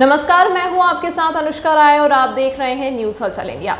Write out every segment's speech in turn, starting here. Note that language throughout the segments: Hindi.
नमस्कार मैं हूं आपके साथ अनुष्का राय और आप देख रहे हैं न्यूज हलचल इंडिया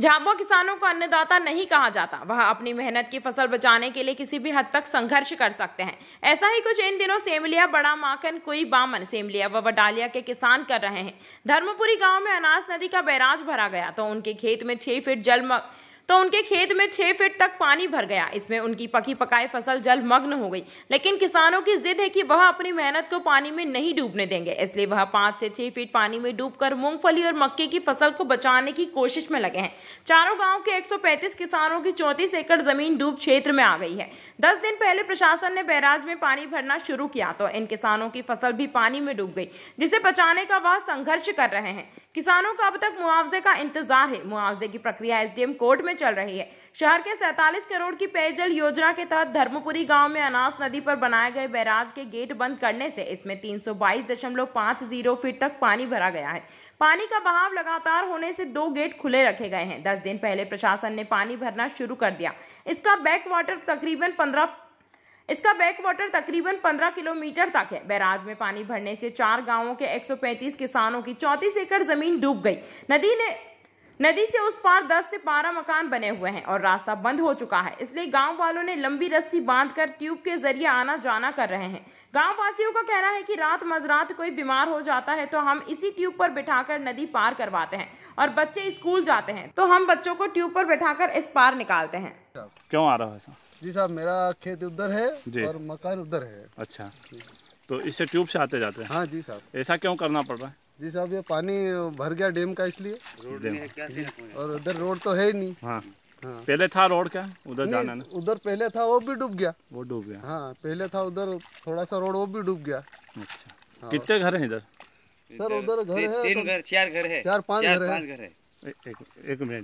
झाबुआ किसानों को अन्नदाता नहीं कहा जाता वह अपनी मेहनत की फसल बचाने के लिए किसी भी हद तक संघर्ष कर सकते हैं ऐसा ही कुछ इन दिनों सेमलिया बड़ा माकन कोई बामन सेमलिया व वडालिया के किसान कर रहे हैं धर्मपुरी गांव में अनाज नदी का बैराज भरा गया तो उनके खेत में छह फीट जलमग्न तो उनके खेत में छह फीट तक पानी भर गया इसमें उनकी पकी पकाई फसल जलमग्न हो गई लेकिन किसानों की जिद है कि वह अपनी मेहनत को पानी में नहीं डूबने देंगे इसलिए वह पांच से छह फीट पानी में डूबकर मूंगफली और मक्के की फसल को बचाने की कोशिश में लगे हैं चारों गाँव के 135 किसानों की चौंतीस एकड़ जमीन डूब क्षेत्र में आ गई है दस दिन पहले प्रशासन ने बैराज में पानी भरना शुरू किया तो इन किसानों की फसल भी पानी में डूब गई जिसे बचाने का वह संघर्ष कर रहे हैं किसानों का अब तक मुआवजे का इंतजार है मुआवजे की प्रक्रिया एसडीएम कोर्ट में चल रही है शहर के 47 करोड़ की पेयजल योजना के तहत धर्मपुरी गांव में अनास नदी पर बनाए गए बैराज के गेट बंद करने से इसमें जीरो फीट तक पानी भरा गया है पानी का बहाव लगातार होने से दो गेट खुले रखे गए हैं दस दिन पहले प्रशासन ने पानी भरना शुरू कर दिया इसका बैक वाटर तकरीबन पंद्रह इसका बैक वाटर तकरीबन 15 किलोमीटर तक है बैराज में पानी भरने से चार गांवों के 135 किसानों की चौंतीस एकड़ जमीन डूब गई नदी ने नदी से उस पार 10 से 12 मकान बने हुए हैं और रास्ता बंद हो चुका है इसलिए गांव वालों ने लंबी रस्सी बांधकर ट्यूब के जरिए आना जाना कर रहे हैं गांव वासियों का कहना है कि रात मजरात कोई बीमार हो जाता है तो हम इसी ट्यूब पर बिठाकर नदी पार करवाते हैं और बच्चे स्कूल जाते हैं तो हम बच्चों को ट्यूब पर बैठा इस पार निकालते हैं क्यों आ रहा है जी साहब मेरा खेत उधर है और मकान उधर है अच्छा तो इससे ट्यूब से आते जाते हैं हाँ जी साहब ऐसा क्यों करना पड़ रहा है जी साहब ये पानी भर गया डैम का इसलिए और उधर रोड तो है ही नहीं हाँ हाँ। पहले था रोड क्या उधर जाना ना उधर पहले था वो भी डूब गया वो डूब गया हाँ पहले था उधर थोड़ा सा रोड वो भी डूब गया अच्छा हाँ। कितने घर है इधर सर उधर घर है तो घर चार घर है चार पाँच घर है एक मिनट